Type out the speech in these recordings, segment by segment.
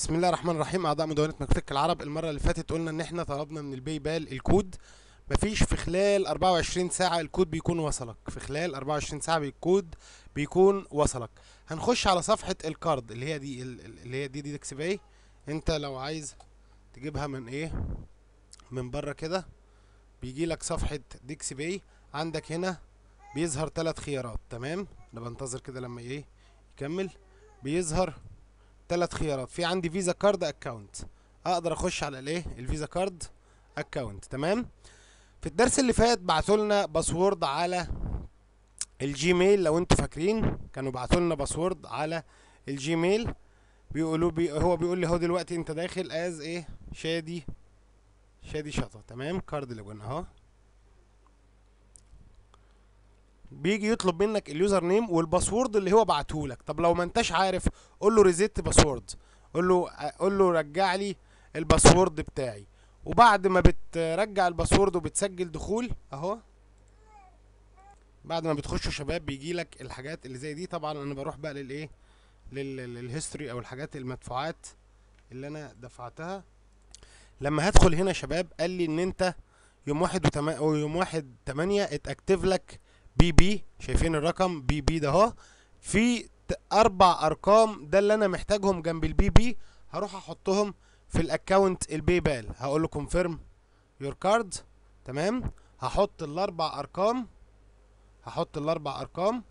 بسم الله الرحمن الرحيم اعضاء مدونه مكتبه العرب المره اللي فاتت قلنا ان احنا طلبنا من الباي بال الكود مفيش في خلال 24 ساعه الكود بيكون وصلك في خلال 24 ساعه الكود بيكون وصلك هنخش على صفحه الكارد اللي هي دي اللي هي دي ديكس باي انت لو عايز تجيبها من ايه من بره كده بيجي لك صفحه ديكس باي عندك هنا بيظهر ثلاث خيارات تمام انا بنتظر كده لما ايه يكمل بيظهر ثلاث خيارات في عندي فيزا كارد اكونت اقدر اخش على الايه الفيزا كارد اكونت تمام في الدرس اللي فات بعثوا لنا باسورد على الجيميل لو انتوا فاكرين كانوا بعثوا لنا باسورد على الجيميل بيقولوا بي هو بيقول لي اهو دلوقتي انت داخل از ايه شادي شادي شطه تمام كارد لوجن اهو بيجي يطلب منك اليوزر نيم والباسورد اللي هو بعته لك طب لو ما انتش عارف قول له ريزيت باسورد قول له قول له رجع لي الباسورد بتاعي وبعد ما بترجع الباسورد وبتسجل دخول اهو بعد ما بتخشوا شباب بيجي لك الحاجات اللي زي دي طبعا انا بروح بقى للايه للهيستوري او الحاجات المدفوعات اللي انا دفعتها لما هدخل هنا شباب قال لي ان انت يوم واحد وتم... يوم واحد تمانية اتاكتف لك بي بي شايفين الرقم بي بي ده اهو في اربع ارقام ده اللي انا محتاجهم جنب البي بي هروح احطهم في الاكونت الباي بال هقول له كونفيرم يور كارد تمام هحط الاربع ارقام هحط الاربع ارقام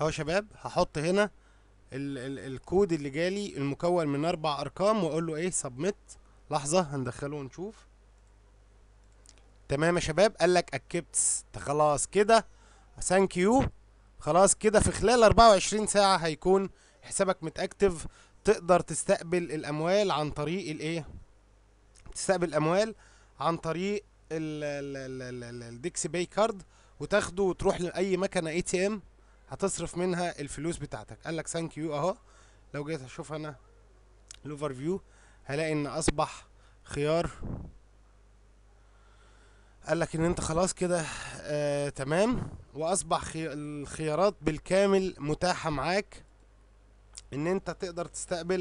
اهو يا شباب هحط هنا ال ال الكود اللي جالي المكون من اربع ارقام واقول له ايه سبميت لحظه هندخله ونشوف تمام يا شباب قال لك اكبتس خلاص كده ثانك يو خلاص كده في خلال 24 ساعه هيكون حسابك متاكتف تقدر تستقبل الاموال عن طريق الايه تستقبل الاموال عن طريق الديكس باي كارد وتاخده وتروح لاي مكنه اي تي ام هتصرف منها الفلوس بتاعتك قال لك ثانك يو اهو لو جيت اشوف انا الاوفر فيو هلاقي ان اصبح خيار قال لك ان انت خلاص كده آه تمام واصبح الخيارات بالكامل متاحه معاك ان انت تقدر تستقبل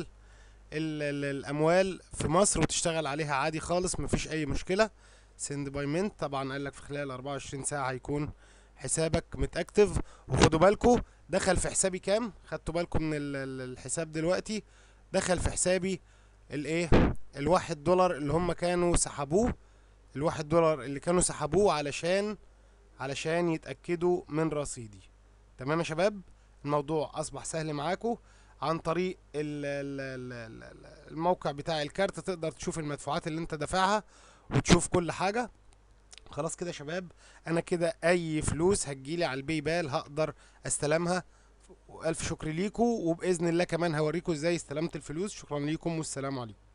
الـ الـ الاموال في مصر وتشتغل عليها عادي خالص مفيش اي مشكله سند بايمنت طبعا قال لك في خلال 24 ساعه هيكون حسابك متاكتف وخدوا بالكم دخل في حسابي كام خدتوا بالكم من الحساب دلوقتي دخل في حسابي الايه الواحد دولار اللي هم كانوا سحبوه الواحد دولار اللي كانوا سحبوه علشان علشان يتأكدوا من رصيدي تمام يا شباب الموضوع أصبح سهل معاكم عن طريق الموقع بتاع الكارت تقدر تشوف المدفوعات اللي انت دافعها وتشوف كل حاجة خلاص كده يا شباب انا كده اي فلوس هتجيلي على البي بال هقدر استلمها الف شكر ليكم وباذن الله كمان هوريكم ازاي استلمت الفلوس شكرا ليكم والسلام عليكم